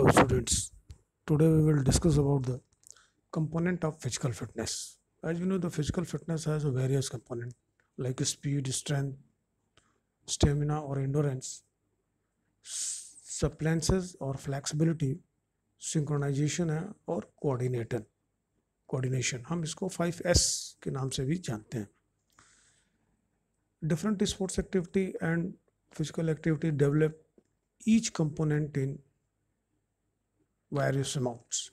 Hello students, today we will discuss about the component of physical fitness. As you know, the physical fitness has a various component like speed, strength, stamina or endurance, supplances or flexibility, synchronization or coordination coordination. Coordination हम इसको 5S के नाम से भी जानते हैं different sports activity and physical activity develop each component in various amounts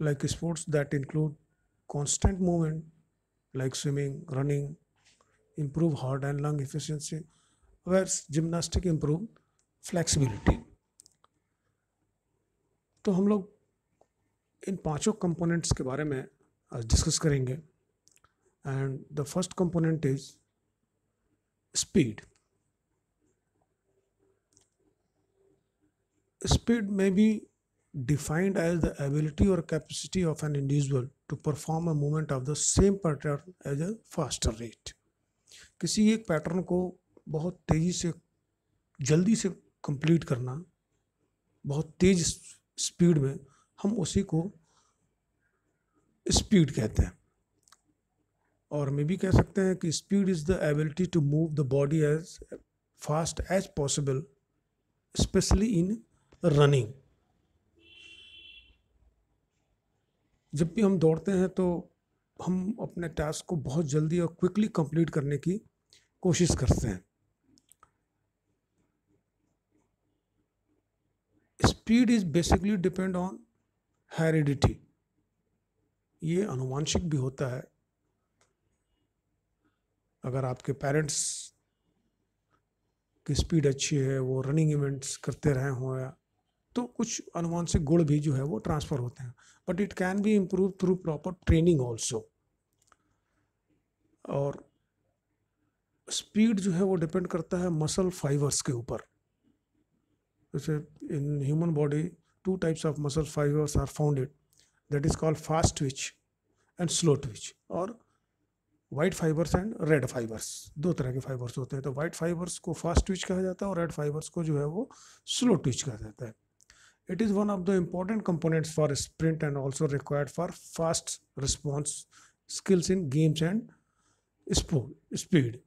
like sports that include constant movement like swimming, running, improve heart and lung efficiency, whereas gymnastic improve flexibility. तो हम लोग इन पांचों कंपोनेंट्स के बारे में आज discuss करेंगे and the first component is speed speed में भी डिफाइंड एज द एबिलिटी और capacity of an individual to perform a movement of the same pattern as a faster rate किसी एक पैटर्न को बहुत तेज़ी से जल्दी से कंप्लीट करना बहुत तेज स्पीड में हम उसी को स्पीड कहते हैं और मे भी कह सकते हैं कि speed is the ability to move the body as fast as possible specially in running जब भी हम दौड़ते हैं तो हम अपने टास्क को बहुत जल्दी और क्विकली कंप्लीट करने की कोशिश करते हैं speed is basically depend on heredity ये अनुवांशिक भी होता है अगर आपके पेरेंट्स की स्पीड अच्छी है वो रनिंग इवेंट्स करते रहे हों या तो कुछ अनुवांशिक गुण भी जो है वो ट्रांसफ़र होते हैं but it can be improve through proper training also और स्पीड जो है वो डिपेंड करता है मसल फाइबर्स के ऊपर जैसे in human body two types of muscle fibres are founded that is called fast twitch and slow twitch और white fibres and red fibres दो तरह के फाइबर्स होते हैं तो वाइट फाइबर्स को फास्ट ट्विच कहा जाता है और रेड फाइबर्स को जो है वो स्लो ट्विच कहा जाता है It is one of the important components for sprint and also required for fast response skills in games and speed.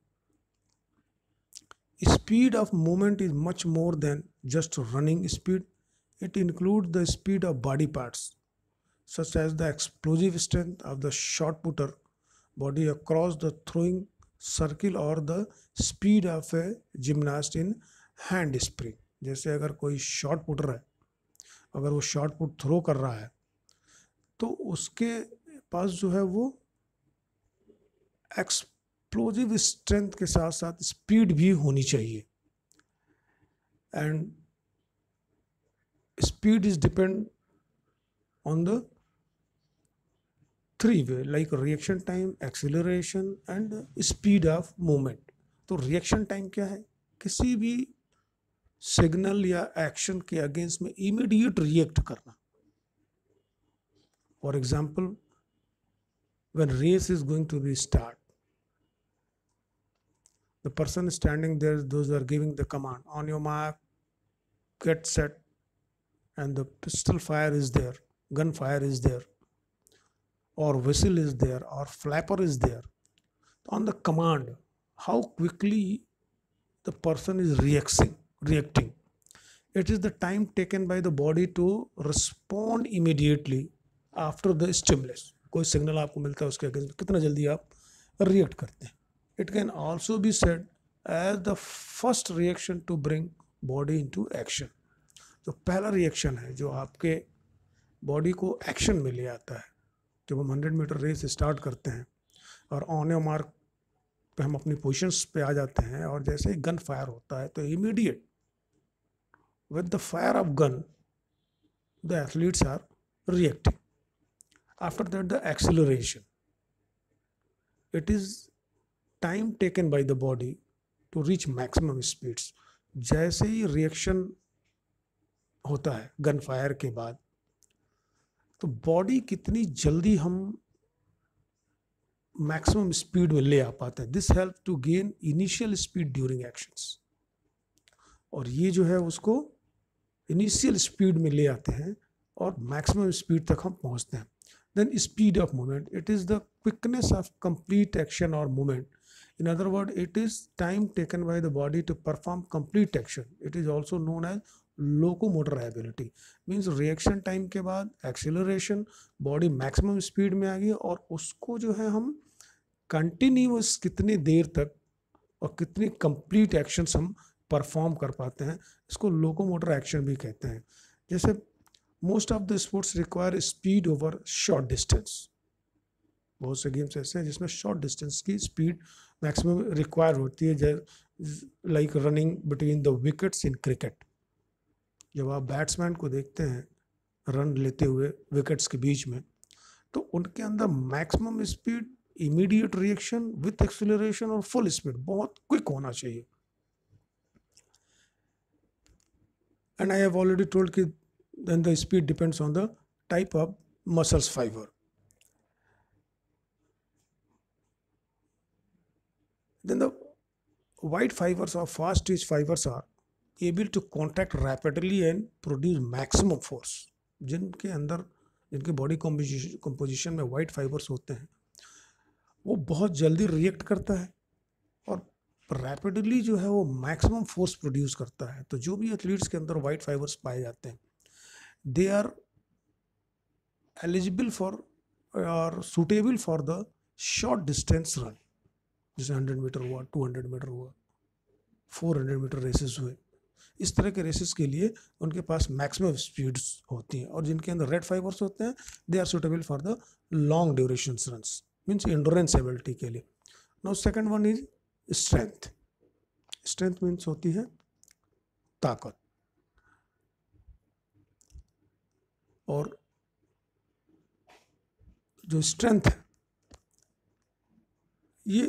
Speed of movement is much more than just running speed. It includes the speed of body parts, such as the explosive strength of the shot putter body across the throwing circle or the speed of a gymnast in hand spring. जैसे अगर कोई short putter है अगर वो short put throw कर रहा है तो उसके पास जो है वो एक्सप्लोजिव स्ट्रेंथ के साथ साथ स्पीड भी होनी चाहिए and speed is depend on the three way like reaction time acceleration and speed of movement तो रिएक्शन टाइम क्या है किसी भी Signal या action. Against अगेंस्ट में immediate For example, when race is going to be start the person standing there those who are giving the command on your mark get set and the pistol fire is there gunfire is there or whistle is there or flapper is there on the command how quickly the person is reacting reacting. It is the time taken by the body to respond immediately after the stimulus. कोई signal आपको मिलता है उसके against कितना जल्दी आप react करते हैं it can also be said as the first reaction to bring body into action जो पहला रिएक्शन है जो आपके बॉडी को एक्शन में ले आता है जब हम हंड्रेड मीटर रेस स्टार्ट करते हैं और ऑन ए मार्क पे हम अपनी पोजिशंस पे आ जाते हैं और जैसे गन फायर होता है तो immediate with the fire of gun the athletes are reacting after that the acceleration it is time taken by the body to reach maximum speeds जैसे ही रिएक्शन होता है गन फायर के बाद तो बॉडी कितनी जल्दी हम मैक्सिमम स्पीड में ले आ पाते हैं this help to gain initial speed during actions और ये जो है उसको इनिशियल स्पीड में ले आते हैं और मैक्सिमम स्पीड तक हम पहुंचते हैं then speed of movement it is the quickness of complete action और movement other word it is time taken by the body to perform perform action it is also known as loco locomotor ability means reaction time के बाद acceleration body maximum speed में आ गई और उसको जो है हम कंटिन्यूस कितने देर तक और कितने कंप्लीट एक्शंस हम परफॉर्म कर पाते हैं इसको लोकोमोटर एक्शन भी कहते हैं जैसे most of the sports require speed over short distance बहुत से गेम्स ऐसे हैं जिसमें शॉर्ट डिस्टेंस की स्पीड मैक्सिमम रिक्वायर होती है like running between the wickets in cricket जब आप बैट्समैन को देखते हैं रन लेते हुए विकेट्स के बीच में तो उनके अंदर maximum speed immediate reaction with acceleration और फुल स्पीड बहुत क्विक होना चाहिए and I have already told ki then the speed depends on the type of muscles fiber. Then the white fibers or fast twitch fibers are able to contact rapidly and produce maximum force. jinke andar jinke body composition composition mein white fibers hote hain wo bahut jaldi react karta hai aur rapidly जो है वो maximum force produce करता है तो जो भी athletes के अंदर वाइट फाइबर्स पाए जाते हैं दे आर एलिजिबल फॉर और suitable for the short distance run जैसे हंड्रेड मीटर हुआ टू हंड्रेड मीटर हुआ फोर हंड्रेड मीटर रेसेस हुए इस तरह के रेसेस के लिए उनके पास मैक्सिमम स्पीड्स होती हैं और जिनके अंदर रेड फाइबर्स होते हैं they are suitable for the long duration run means endurance ability के लिए no second one is strength strength means होती है ताकत और जो स्ट्रेंथ है ये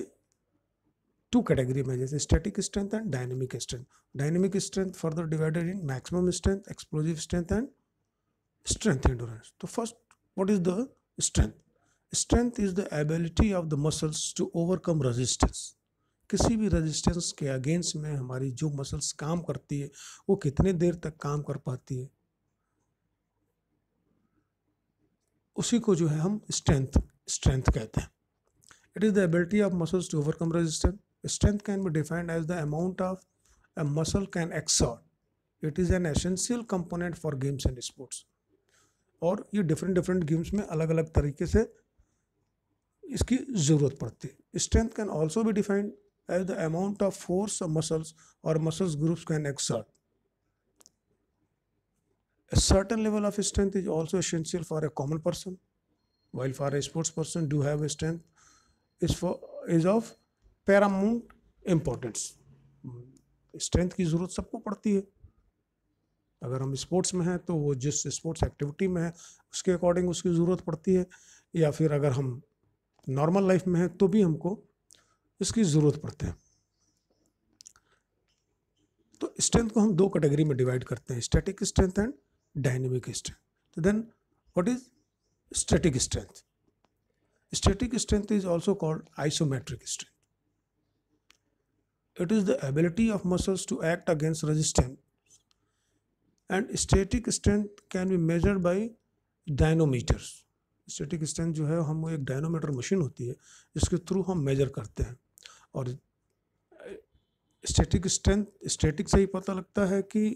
टू कैटेगरी में जैसे static strength and dynamic strength dynamic strength further divided in maximum strength explosive strength and strength endurance तो first what is the strength strength is the ability of the muscles to overcome resistance किसी भी resistance के against में हमारी जो muscles काम करती है वो कितने देर तक काम कर पाती है उसी को जो है हम स्ट्रेंथ स्ट्रेंथ कहते हैं it is the ability of muscles to overcome resistance strength can be defined as the amount of a muscle can exert it is an essential component for games and sports और ये different different games में अलग अलग तरीके से इसकी ज़रूरत पड़ती है स्ट्रेंथ कैन ऑल्सो भी defined as the amount of force of muscles or muscles groups can exert. A certain level of strength is also essential for a common person, while for a sports person do have a strength is, for, is of paramount importance. Strength की ज़रूरत सबको पड़ती है अगर हम sports में हैं तो वो जिस स्पोर्ट्स एक्टिविटी में है उसके अकॉर्डिंग उसकी ज़रूरत पड़ती है या फिर अगर हम नॉर्मल लाइफ में हैं तो भी हमको इसकी ज़रूरत पड़ते हैं तो स्ट्रेंथ को हम दो कैटेगरी में डिवाइड करते हैं static strength and dynamic strength तो then what is static strength static strength is also called isometric strength it is the ability of muscles to act against resistance and static strength can be measure by dynamometers static strength जो है हम एक dynamometer machine होती है जिसके through हम major करते हैं और स्टैटिक स्ट्रेंथ स्टैटिक से ही पता लगता है कि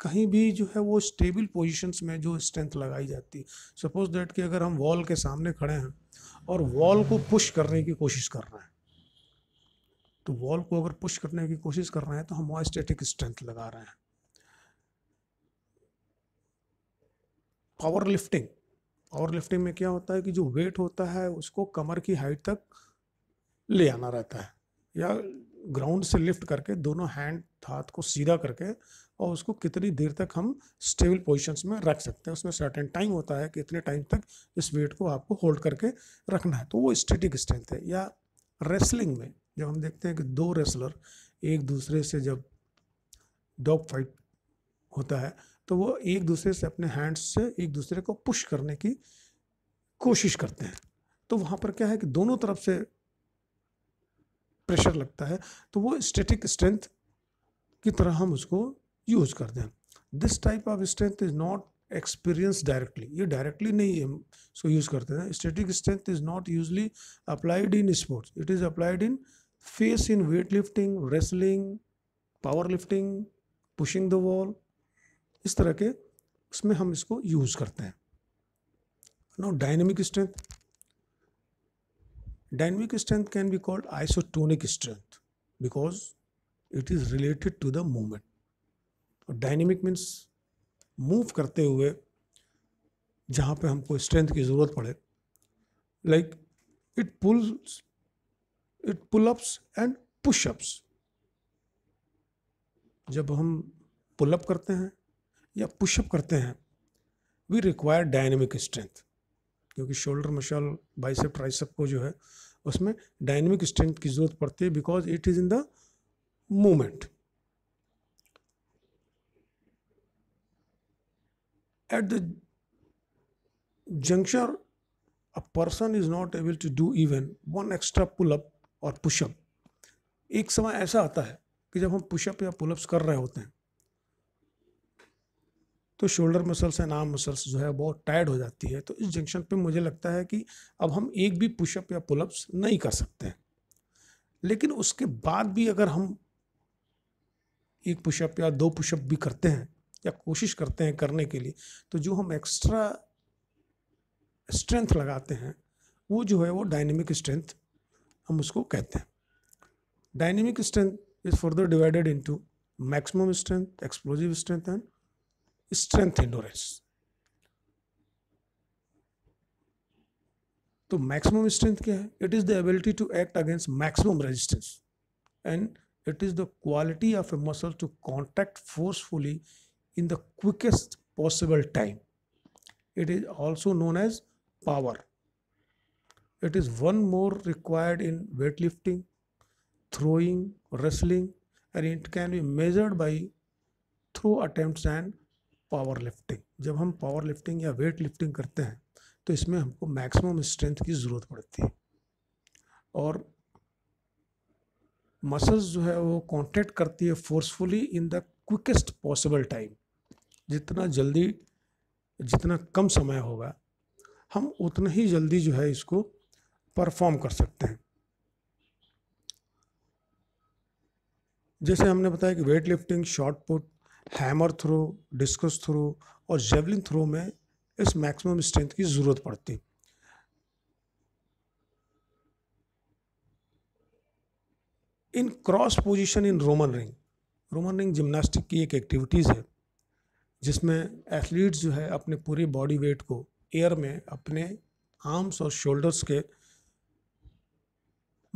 कहीं भी जो है वो स्टेबल पोजीशंस में जो स्ट्रेंथ लगाई जाती है सपोज दैट कि अगर हम वॉल के सामने खड़े हैं और वॉल को पुश करने की कोशिश कर रहे हैं तो वॉल को अगर पुश करने की कोशिश कर रहे हैं तो हम वहाँ स्टैटिक स्ट्रेंथ लगा रहे हैं पावर लिफ्टिंग पावर लिफ्टिंग में क्या होता है कि जो वेट होता है उसको कमर की हाइट तक ले आना रहता है या ग्राउंड से लिफ्ट करके दोनों हैंड हाथ को सीधा करके और उसको कितनी देर तक हम स्टेबल पोजिशन में रख सकते हैं उसमें सर्टेन टाइम होता है कि इतने टाइम तक इस वेट को आपको होल्ड करके रखना है तो वो स्टेटिक स्ट्रेंथ है या रेसलिंग में जब हम देखते हैं कि दो रेसलर एक दूसरे से जब डॉग फाइट होता है तो वो एक दूसरे से अपने हैंड्स से एक दूसरे को पुश करने की कोशिश करते हैं तो वहाँ पर क्या है कि दोनों तरफ से प्रेशर लगता है तो वो स्टेटिक स्ट्रेंथ की तरह हम उसको यूज़ करते हैं this type of strength is not experience directly ये डायरेक्टली नहीं हम इसको यूज़ करते हैं static strength is not usually applied in sports it is applied in face in weight lifting wrestling power lifting pushing the wall इस तरह के उसमें हम इसको यूज़ करते हैं no dynamic strength Dynamic strength can be called isotonic strength because it is related to the movement. Dynamic means move करते हुए जहाँ पे हमको strength की ज़रूरत पड़े like it pulls, it pull ups and push ups. जब हम पुल अप करते हैं या पुशअप करते हैं वी रिक्वायर डायनेमिक स्ट्रेंथ क्योंकि शोल्डर मशल बाइसेप ट्राइसेप को जो है उसमें डायनेमिक स्ट्रेंथ की ज़रूरत पड़ती है because it is in the movement at the junction a person is not able to do even one extra pullup और पुशअप एक समय ऐसा आता है कि जब हम पुशअप या पुलअप्स कर रहे होते हैं तो shoulder muscles and arm muscles जो है बहुत टायर्ड हो जाती है तो इस जंक्शन पे मुझे लगता है कि अब हम एक भी पुशअप या पुलअप्स नहीं कर सकते हैं लेकिन उसके बाद भी अगर हम एक पुशअप या दो पुशअप भी करते हैं या कोशिश करते हैं करने के लिए तो जो हम एक्स्ट्रा स्ट्रेंथ लगाते हैं वो जो है वो डायनेमिक स्ट्रेंथ हम उसको कहते हैं dynamic strength is further divided into maximum strength explosive strength and strength endurance तो maximum strength क्या है it is the ability to act against maximum it is the quality of a muscle to contact forcefully in the quickest possible time it is also known as power it is one more required in weightlifting throwing wrestling and it can be measured by throw attempts and power lifting जब हम power lifting या weight lifting करते हैं तो इसमें हमको maximum strength की ज़रूरत पड़ती है और मसल्स जो है वो कॉन्टेक्ट करती है forcefully in the quickest possible time जितना जल्दी जितना कम समय होगा हम उतना ही जल्दी जो है इसको परफॉर्म कर सकते हैं जैसे हमने बताया कि weight lifting short put hammer throw discus throw और जेवलिन थ्रो में इस मैक्सिमम स्ट्रेंथ की ज़रूरत पड़ती in cross position in Roman ring Roman ring gymnastic की एक एक्टिविटीज़ है जिसमें एथलीट्स जो है अपने पूरे बॉडी वेट को एयर में अपने आर्म्स और शोल्डर्स के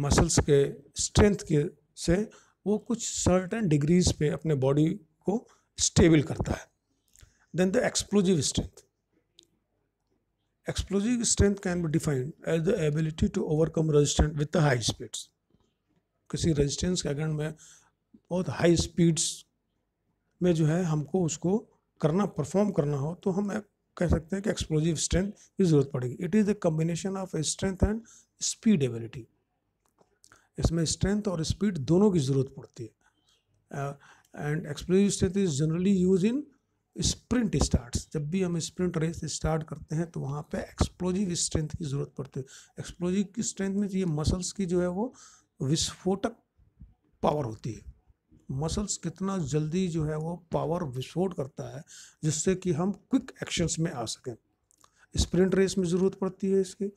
मसल्स के स्ट्रेंथ के से वो कुछ सर्टेन डिग्रीज पे अपने बॉडी को स्टेबल करता है then the explosive strength explosive strength can be defined as the ability to overcome resistant with the high speeds किसी रेजिस्टेंस के अगर में बहुत हाई स्पीड्स में जो है हमको उसको करना परफॉर्म करना हो तो हम कह सकते हैं कि एक्सप्लोजिव स्ट्रेंथ की ज़रूरत पड़ेगी it is a combination of strength and speed ability इसमें स्ट्रेंथ और स्पीड दोनों की ज़रूरत पड़ती है and explosive strength is generally use in sprint start जब भी हम स्प्रिंट रेस स्टार्ट करते हैं तो वहाँ पे एक्सप्लोजिव स्ट्रेंथ की ज़रूरत पड़ती है एक्सप्लोजिव की स्ट्रेंथ में तो ये मसल्स की जो है वो विस्फोटक पावर होती है मसल्स कितना जल्दी जो है वो पावर विस्फोट करता है जिससे कि हम क्विक एक्शंस में आ सकें स्प्रिंट रेस में ज़रूरत पड़ती है इसकी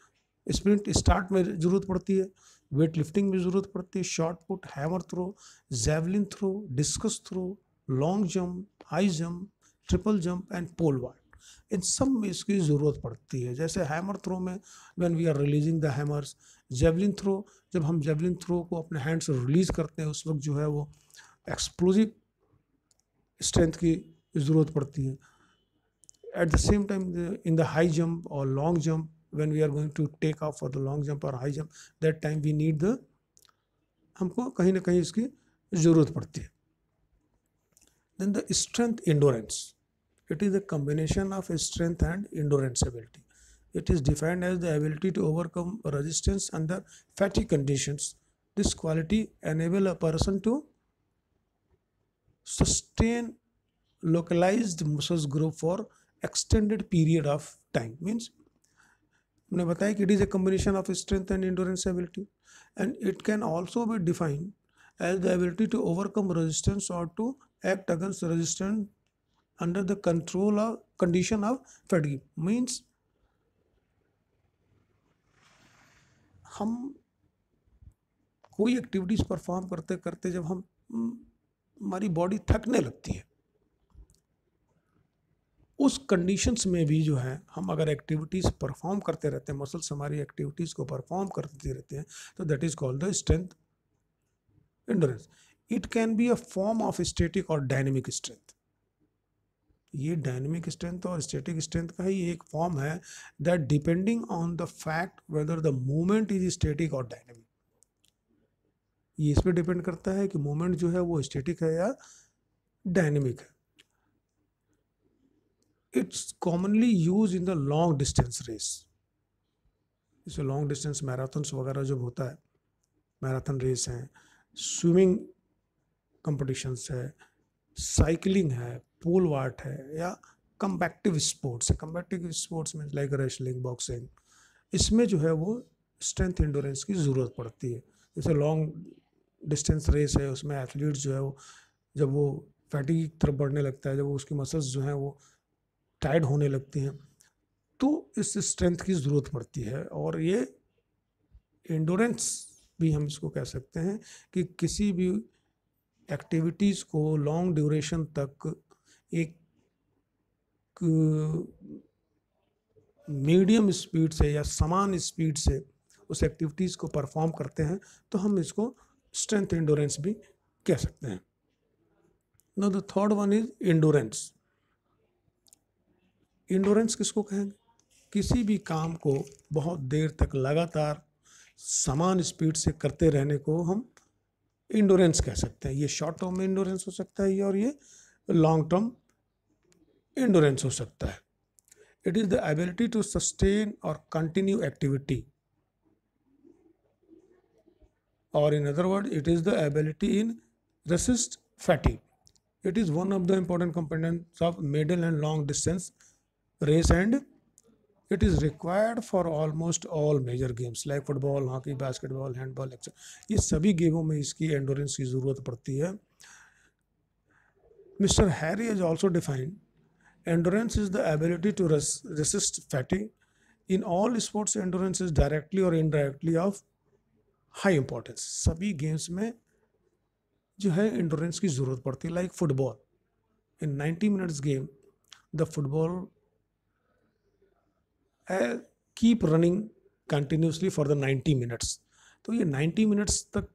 स्प्रिंट स्टार्ट में ज़रूरत पड़ती है वेट लिफ्टिंग भी ज़रूरत पड़ती है short put hammer throw javelin throw discus throw long jump high jump triple jump and pole vault इन सब में इसकी ज़रूरत पड़ती है जैसे हैमर थ्रो में when we are releasing the hammers javelin throw जब हम जेवलिन थ्रो को अपने हैंड से रिलीज़ करते हैं उस वक्त जो है वो एक्सप्लोजिव स्ट्रेंथ की ज़रूरत पड़ती है at the same time in the high jump और long jump when we are going to take off for the long jump or high jump that time we need the हमको कहीं ना कहीं इसकी ज़रूरत पड़ती है then the strength endurance it is a combination of strength and endurance it is defined as the ability to overcome resistance under fatigue conditions this quality enable a person to sustain localized muscles group for extended period of time means हमने बताया कि it is a combination of strength and endurance ability and it can also be defined as the ability to overcome resistance और to act against resistance under the control of condition of fatigue means हम कोई activities perform करते करते जब हम हमारी body थकने लगती है उस कंडीशंस में भी जो है हम अगर एक्टिविटीज़ परफॉर्म करते रहते हैं मसल्स हमारी एक्टिविटीज़ को परफॉर्म करते रहते हैं तो that is called the strength endurance it can be a form of static और डायनेमिक स्ट्रेंथ ये डायनेमिक स्ट्रेंथ और स्टेटिक स्ट्रेंथ का ही एक फॉर्म है that depending on the fact whether the movement is static और डायनेमिक ये इस पर डिपेंड करता है कि मूवमेंट जो है वो स्टेटिक है या डायनेमिक है it's commonly use in the long distance race जैसे लॉन्ग डिस्टेंस मैराथन्स वगैरह जब होता है मैराथन रेस हैं स्विमिंग कंपटिशन्स है साइकिलिंग है पोल वार्ट है या कम्पैक्टिव स्पोर्ट्स है कम्पैक्टिव स्पोर्ट्स में लाइक रेसलिंग बॉक्सिंग इसमें जो है वो स्ट्रेंथ इंडोरेंस की ज़रूरत पड़ती है जैसे लॉन्ग डिस्टेंस रेस है उसमें एथलीट्स जो है वो जब वो फैटी की तरफ बढ़ने लगता है जब उसकी मसल्स जो हैं वो टाइड होने लगते हैं तो इस स्ट्रेंथ की ज़रूरत पड़ती है और ये इंडोरेंस भी हम इसको कह सकते हैं कि किसी भी एक्टिविटीज़ को लॉन्ग ड्यूरेशन तक एक मीडियम स्पीड से या समान स्पीड से उस एक्टिविटीज़ को परफॉर्म करते हैं तो हम इसको स्ट्रेंथ इंडोरेंस भी कह सकते हैं no the third one is endurance endurance किसको कहेंगे किसी भी काम को बहुत देर तक लगातार समान स्पीड से करते रहने को हम इंडोरेंस कह सकते हैं ये शॉर्ट टर्म में इंडोरेंस हो सकता है ये और ये लॉन्ग टर्म इंडोरेंस हो सकता है it is the ability to sustain और कंटिन्यू एक्टिविटी और in other word it is the ability in resist fatigue it is one of the important components of middle and long distance race and it is required for almost all major games like football hockey basketball handball etc ये सभी गेमों में इसकी endurance की ज़रूरत पड़ती है mister Harry is also defined endurance is the ability to resist fatigue in all sports endurance is directly और इनडायरेक्टली ऑफ हाई इम्पोर्टेंस सभी गेम्स में जो है एंडोरेंस की ज़रूरत पड़ती है like football in ninety minutes game the football keep running running continuously for the 90 minutes तो ये 90 मिनट्स तक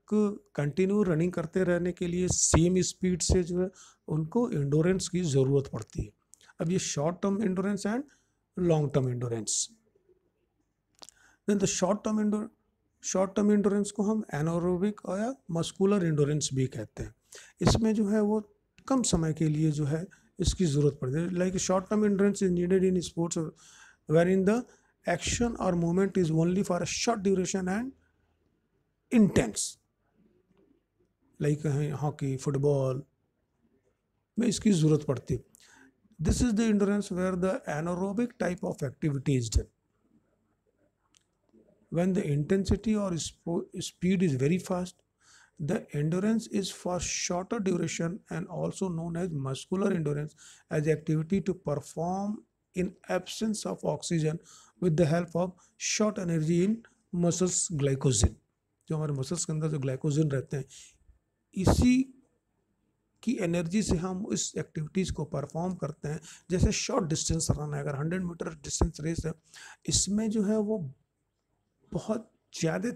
कंटिन्यू रनिंग करते रहने के लिए सेम स्पीड से जो है उनको इंडोरेंस की ज़रूरत पड़ती है अब ये short term endurance and long term endurance then the short term endo short term endurance को हम एनोरोबिक और या मस्कुलर इंडोरेंस भी कहते हैं इसमें जो है वो कम समय के लिए जो है इसकी ज़रूरत पड़ती है like short term endurance is needed in sports wherein the action or movement is only for a short duration and intense like uh, hockey football this is the endurance where the anaerobic type of activity is done when the intensity or speed is very fast the endurance is for shorter duration and also known as muscular endurance as activity to perform in absence of oxygen with the help of short energy in muscles glycogen जो हमारे muscles के अंदर जो glycogen रहते हैं इसी की energy से हम इस एक्टिविटीज़ को परफॉर्म करते हैं जैसे शॉर्ट डिस्टेंस रन है अगर हंड्रेड मीटर डिस्टेंस रेस है इसमें जो है वो बहुत ज़्यादा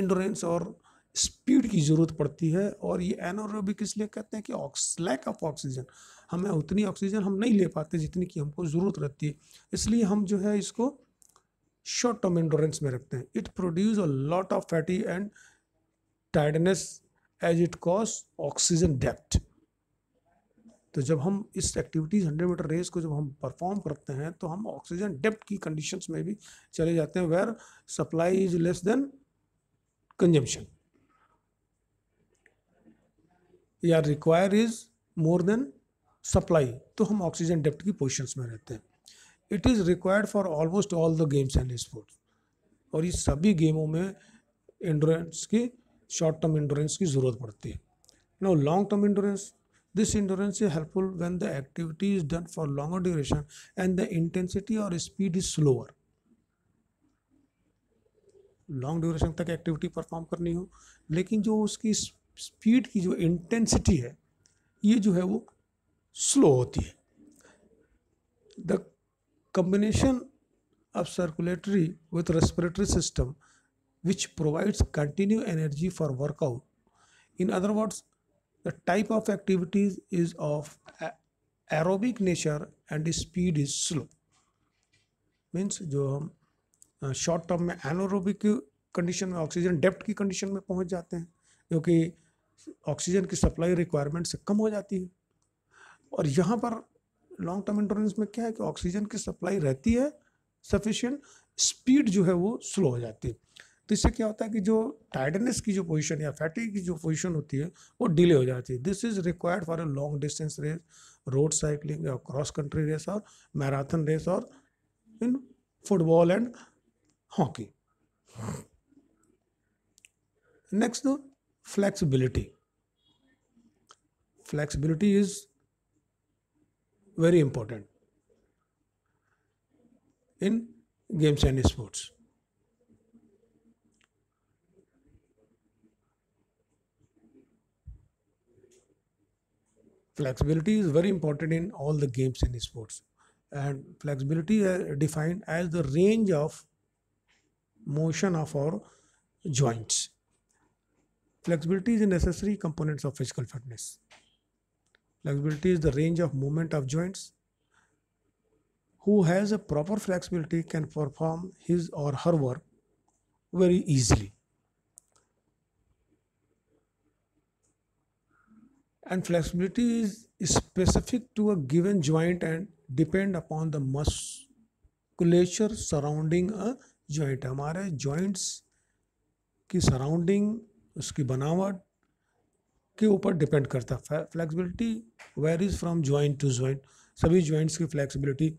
इंडोरेंस और स्पीड की ज़रूरत पड़ती है और ये एनोरोबिक इसलिए कहते हैं कि लैक ऑफ ऑक्सीजन हमें उतनी ऑक्सीजन हम नहीं ले पाते जितनी की हमको ज़रूरत रहती है इसलिए हम जो है इसको शॉर्ट टर्म एंडोरेंस में रखते हैं it produce a lot of fatty and tiredness as it cause oxygen डेप्थ तो जब हम इस एक्टिविटीज़ हंड्रेड मीटर रेस को जब हम परफॉर्म करते हैं तो हम ऑक्सीजन डेप्थ की कंडीशंस में भी चले जाते हैं where supply is less than consumption या require is more than supply तो हम ऑक्सीजन डेप्ट की पोजिशंस में रहते हैं it is required for almost all the games and sports और ये सभी गेमों में इंडोरेंस की शॉर्ट टर्म इंडोरेंस की ज़रूरत पड़ती है no long term endurance this endurance is helpful when the activity is done for longer duration and the intensity और speed is slower long duration तक एक्टिविटी परफॉर्म करनी हो लेकिन जो उसकी स्पीड की जो इंटेंसिटी है ये जो है वो स्लो होती है the combination of circulatory with respiratory system which provides continue energy for workout in other words the type of activities is of aerobic nature and speed is slow means जो हम short term में anaerobic condition में oxygen डेप्ट की condition में पहुंच जाते हैं क्योंकि ऑक्सीजन की सप्लाई रिक्वायरमेंट से कम हो जाती है और यहाँ पर लॉन्ग टर्म इंटोरेंस में क्या है कि ऑक्सीजन की सप्लाई रहती है सफिशियंट स्पीड जो है वो स्लो हो जाती है तो इससे क्या होता है कि जो टाइडनेस की जो पोजीशन या फैटी की जो पोजीशन होती है वो डिले हो जाती है this is required for a long distance race road cycling या क्रॉस कंट्री रेस और मैराथन रेस और in football and hockey next flexibility. Flexibility is very important in games and sports. Flexibility is very important in all the games and sports. And flexibility is uh, defined as the range of motion of our joints. Flexibility is a necessary component of physical fitness. Flexibility is the range of movement of joints. Who has a proper flexibility can perform his or her work very easily. And flexibility is specific to a given joint and depend upon the musculature surrounding a joint. हमारे joints की surrounding उसकी बनावट के ऊपर depend करता है flexibility is from joint to joint सभी joints की फ्लैक्सिबिलिटी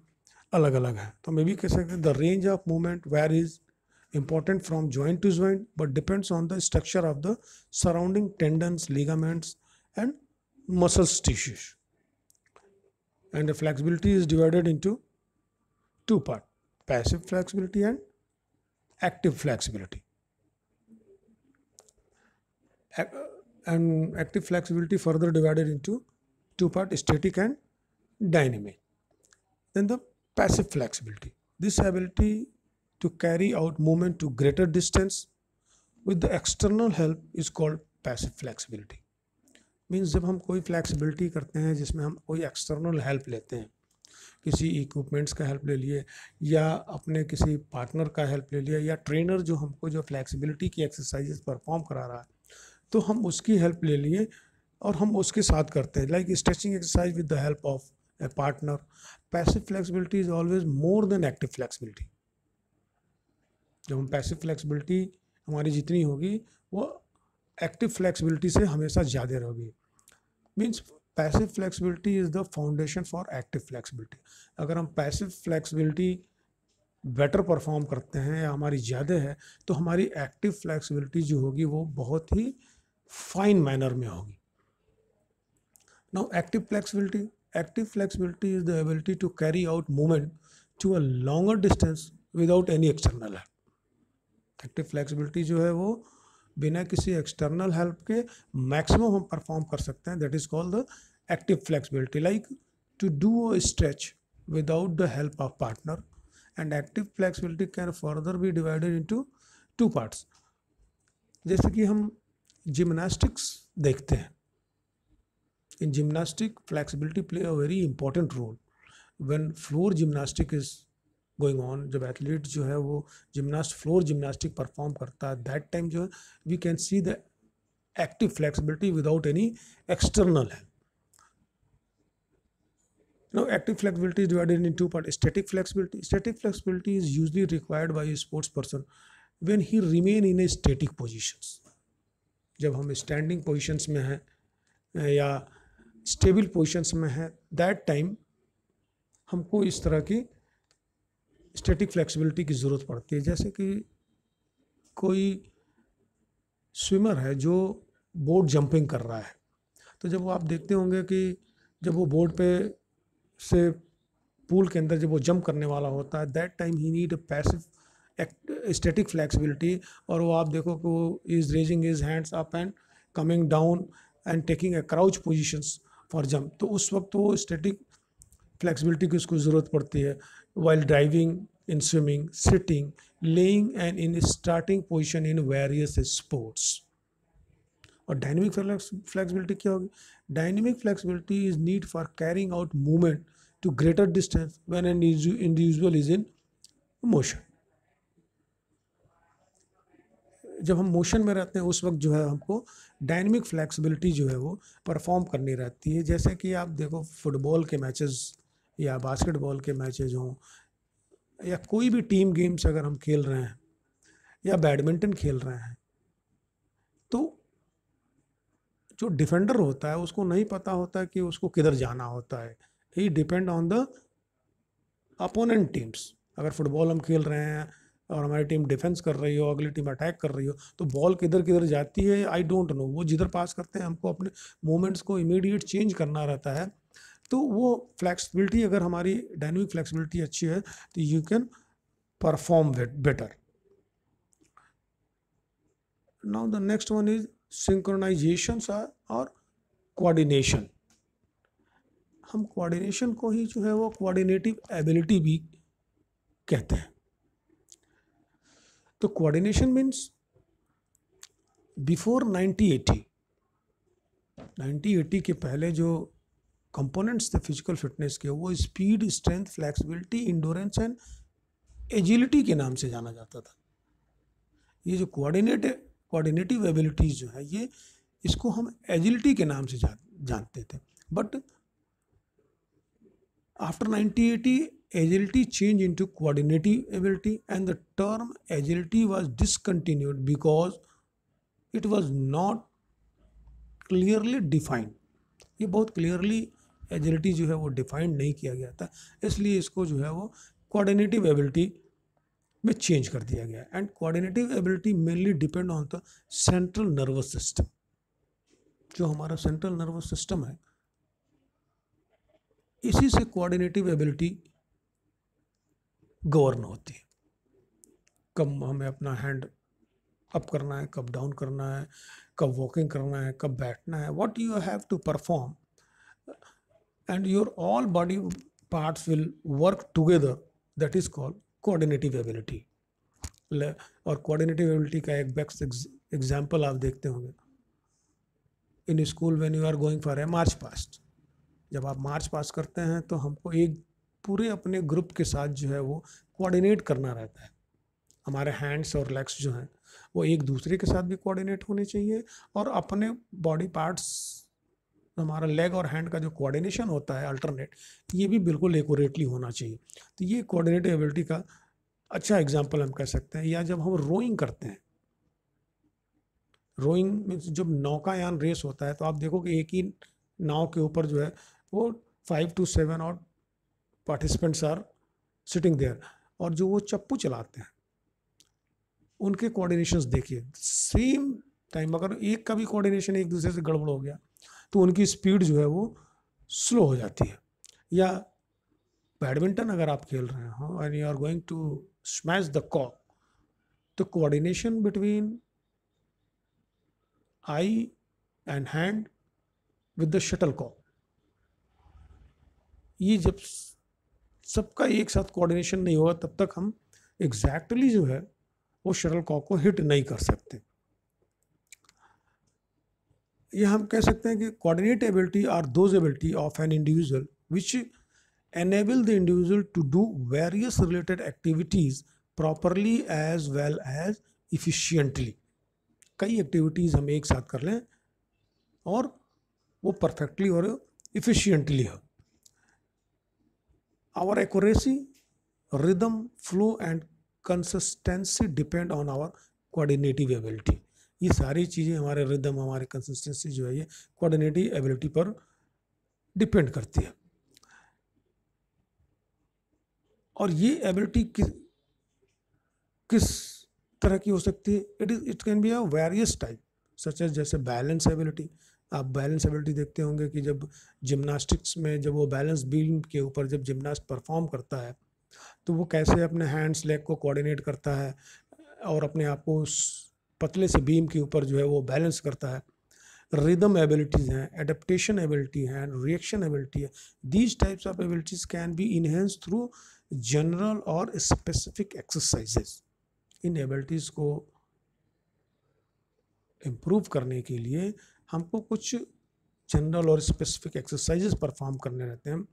अलग अलग है तो मे भी कह सकते the range of movement where is important from joint to joint but depends on the structure of the surrounding tendons ligaments and muscles tissues and the flexibility is divided in to two part passive flexibility and active flexibility and active flexibility further divided into two part static and dynamic then the passive flexibility this ability to carry out movement to greater distance with the external help is called passive flexibility means जब हम कोई flexibility करते हैं जिसमें हम कोई external help लेते हैं किसी इक्विपमेंट्स का हेल्प ले लिए या अपने किसी पार्टनर का हेल्प ले लिया या ट्रेनर जो हमको जो फ्लैक्सिबिलिटी की एक्सरसाइजेस परफॉर्म करा रहा है तो हम उसकी हेल्प ले लिए और हम उसके साथ करते हैं like stretching exercise with the help of a partner passive flexibility is always more than active flexibility जब हम पैसिव फ्लेक्सिबिलिटी हमारी जितनी होगी वो एक्टिव फ्लेक्सिबिलिटी से हमेशा ज़्यादा रहोगी means passive flexibility is the foundation for active flexibility अगर हम पैसिव फ्लेक्सिबिलिटी बेटर परफॉर्म करते हैं या हमारी ज़्यादा है तो हमारी एक्टिव फ्लेक्सिबिलिटी जो होगी वो बहुत ही फाइन मैनर में होगी now active flexibility active flexibility is the ability to carry out movement to a longer distance without any external help active flexibility जो है वो बिना किसी एक्सटर्नल हेल्प के मैक्सिमम हम परफॉर्म कर सकते हैं that is called the active flexibility like to do a stretch without the help of partner and active flexibility can further be divided into two parts जैसे कि हम जिमनास्टिक्स देखते हैं in gymnastic flexibility play a very important role when floor gymnastic is going on जब athlete जो है वो gymnast floor gymnastic perform करता है दैट टाइम जो है we can see the active flexibility without any external help no active flexibility is divided in two part static flexibility static flexibility is usually required by sports person when he remain in a static position जब हम standing positions में हैं या stable positions में हैं that time हमको इस तरह की स्टैटिक फ्लेक्सिबिलिटी की ज़रूरत पड़ती है जैसे कि कोई स्विमर है जो बोर्ड जंपिंग कर रहा है तो जब वो आप देखते होंगे कि जब वो बोर्ड पे से पूल के अंदर जब वो जंप करने वाला होता है that time he need a passive static flexibility और वो आप देखो कि वो is raising is hands up and coming down and taking a crouch positions for jump तो उस वक्त वो स्टेटिक फ्लैक्सिबिलिटी की उसको ज़रूरत पड़ती है while driving in swimming sitting laying and in starting position in various sports और डायनेमिक फ्लैक्सिबिलिटी क्या होगी dynamic flexibility is need for carrying out movement to greater distance when and individual is in motion जब हम motion में रहते हैं उस वक्त जो है हमको डायनमिक फ्लैक्सिबिलिटी जो है वो परफॉर्म करनी रहती है जैसे कि आप देखो फुटबॉल के मैचेस या बास्केटबॉल के मैचेज हों या कोई भी टीम गेम्स अगर हम खेल रहे हैं या बैडमिंटन खेल रहे हैं तो जो डिफेंडर होता है उसको नहीं पता होता कि उसको किधर जाना होता है he depend on the opponent teams अगर फुटबॉल हम खेल रहे हैं और हमारी टीम डिफेंस कर रही हो अगली टीम अटैक कर रही हो तो बॉल किधर किधर जाती है आई डोंट नो वो जिधर पास करते हैं हमको अपने मोमेंट्स को इमीडिएट चेंज करना रहता है तो वो फ्लैक्सिबिलिटी अगर हमारी डायनमिक फ्लैक्सिबिलिटी अच्छी है तो you can perform better now the next one is synchronizations और कोऑर्डिनेशन हम कोऑर्डिनेशन को ही जो है वो कोऑर्डिनेटिव एबिलिटी भी कहते हैं तो कोऑर्डिनेशन मीन्स बिफोर 1980 1980 के पहले जो कंपोनेंट्स थे फिजिकल फिटनेस के वो speed strength flexibility endurance and agility के नाम से जाना जाता था ये जो कोऑर्डिनेट कोऑर्डिनेटिव एबिलिटीज़ जो है ये इसको हम एजिलिटी के नाम से जानते थे but after 1980 agility changed into coordinative ability and the term agility was discontinued because it was not clearly defined ये बहुत क्लियरली एजिलिटी जो है वो डिफाइंड नहीं किया गया था इसलिए इसको जो है वो कोऑर्डिनेटिव एबिलिटी में चेंज कर दिया गया and coordinative ability mainly depend on the central nervous system जो हमारा सेंट्रल नर्वस सिस्टम है इसी से कोऑर्डिनेटिव एबिलिटी गवर्न होती है कब हमें अपना हैंड अप करना है कब डाउन करना है कब वॉकिंग करना है कब बैठना है what you have to perform and your all body parts will work together that is called coordinative ability और कोऑर्डिनेटिव एबिलिटी का एक बेस्ट एग्जाम्पल आप देखते होंगे in school when you are going for a march past जब आप मार्च पास करते हैं तो हमको एक पूरे अपने ग्रुप के साथ जो है वो कोऑर्डिनेट करना रहता है हमारे हैंड्स और लेग्स जो हैं वो एक दूसरे के साथ भी कोऑर्डिनेट होने चाहिए और अपने बॉडी पार्ट्स हमारा लेग और हैंड का जो कोऑर्डिनेशन होता है अल्टरनेट ये भी बिल्कुल एकोरेटली होना चाहिए तो ये कोऑर्डिनेट एबिलिटी का अच्छा एग्जाम्पल हम कह सकते हैं या जब हम रोइंग करते हैं रोइंग मीन्स जब नौकायान रेस होता है तो आप देखो कि एक ही नाव के ऊपर जो है वो फाइव टू सेवन और पार्टिसिपेंट्स आर सिटिंग देयर और जो वो चप्पू चलाते हैं उनके कोऑर्डिनेशंस देखिए सेम टाइम अगर एक का भी कोऑर्डिनेशन एक दूसरे से गड़बड़ हो गया तो उनकी स्पीड जो है वो स्लो हो जाती है या बैडमिंटन अगर आप खेल रहे हो and you are going to smash the cock तो coordination between eye and hand with the shuttlecock ये जब सबका एक साथ कोऑर्डिनेशन नहीं होगा तब तक हम एग्जैक्टली जो है वो शटल कॉक को हिट नहीं कर सकते ये हम कह सकते हैं कि coordinate ability are those ability of an individual which enable the individual to do various related activities properly as well as efficiently कई एक्टिविटीज़ हम एक साथ कर लें और वो परफेक्टली और इफ़िशियंटली हो Our accuracy, rhythm, flow and consistency depend on our coordinative ability ये सारी चीज़ें हमारे रिदम हमारे कंसिस्टेंसी जो है ये कोऑर्डिनेटिव एबिलिटी पर डिपेंड करती है और ये एबिलिटी किस किस तरह की हो सकती है it is it can be a various type such as जैसे बैलेंस एबिलिटी आप बैलेंस एबिलिटी देखते होंगे कि जब जिमनास्टिक्स में जब वो बैलेंस बीम के ऊपर जब जिमनास्ट परफॉर्म करता है तो वो कैसे अपने हैंड्स लेग को कोऑर्डिनेट करता है और अपने आप को उस पतले से बीम के ऊपर जो है वो बैलेंस करता है रिदम एबिलिटीज़ हैं एडेप्टेशन एबिलिटी हैं रिएक्शन एबिलिटी है these types of abilities can be enhance through general और स्पेसिफिक एक्सरसाइजेस इन एबिलिटीज़ को इम्प्रूव करने के लिए हमको कुछ जनरल और स्पेसिफिक एक्सरसाइजेस परफॉर्म करने रहते हैं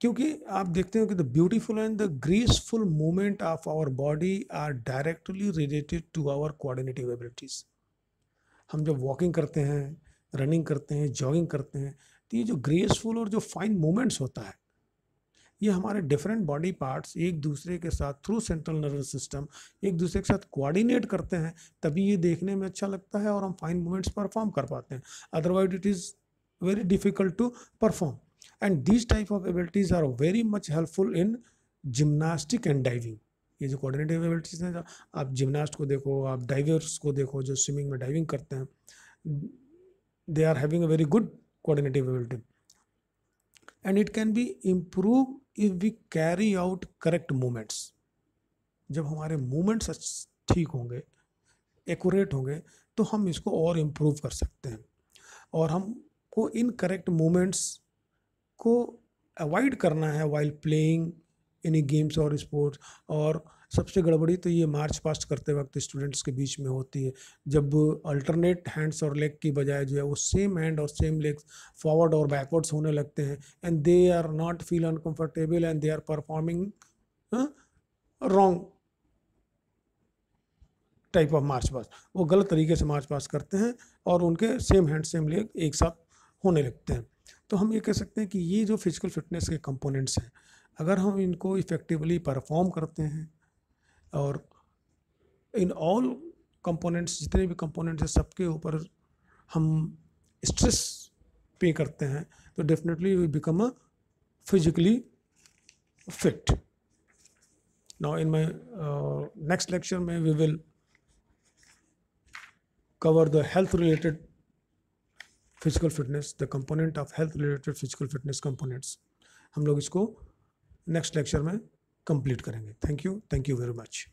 क्योंकि आप देखते हो कि the beautiful and the graceful movement of our body are directly related to our coordinative abilities हम जब वॉकिंग करते हैं रनिंग करते हैं जॉगिंग करते हैं तो ये जो ग्रेसफुल और जो फाइन मूवमेंट्स होता है ये हमारे डिफरेंट बॉडी पार्ट्स एक दूसरे के साथ थ्रू सेंट्रल नर्वस सिस्टम एक दूसरे के साथ कोऑर्डिनेट करते हैं तभी ये देखने में अच्छा लगता है और हम फाइन मूवमेंट्स परफॉर्म कर पाते हैं otherwise it is very difficult to perform and these type of abilities are very much helpful in gymnastic and diving ये जो कोऑर्डिनेटिव एबिलिटीज हैं आप जिमनास्ट को देखो आप डाइवर्स को देखो जो स्विमिंग में डाइविंग करते हैं they are having a very good coordinative ability and it can be improve if we carry out correct movements जब हमारे मूवमेंट्स ठीक होंगे एक्यूरेट होंगे तो हम इसको और इम्प्रूव कर सकते हैं और हमको इन करेक्ट मूवमेंट्स को अवॉइड करना है वाइल प्लेइंग एनी गेम्स और स्पोर्ट्स और सबसे गड़बड़ी तो ये मार्च पास्ट करते वक्त स्टूडेंट्स के बीच में होती है जब अल्टरनेट हैंड्स और लेग की बजाय जो है वो सेम हैंड और सेम लेग्स फॉरवर्ड और बैकवर्ड्स होने लगते हैं and they are not feel uncomfortable and they are performing wrong type of march past वो गलत तरीके से मार्च पास करते हैं और उनके सेम हैंड सेम लेग एक साथ होने लगते हैं तो हम ये कह सकते हैं कि ये जो फिजिकल फिटनेस के कंपोनेंट्स हैं अगर हम इनको इफ़ेक्टिवली परफॉर्म करते हैं और इन ऑल कंपोनेंट्स जितने भी कंपोनेंट्स हैं सबके ऊपर हम स्ट्रेस पे करते हैं तो definitely we become a physically fit now in my next lecture में we will cover the health related physical fitness the component of health related physical fitness components हम लोग इसको नेक्स्ट लेक्चर में कंप्लीट करेंगे thank you thank you very much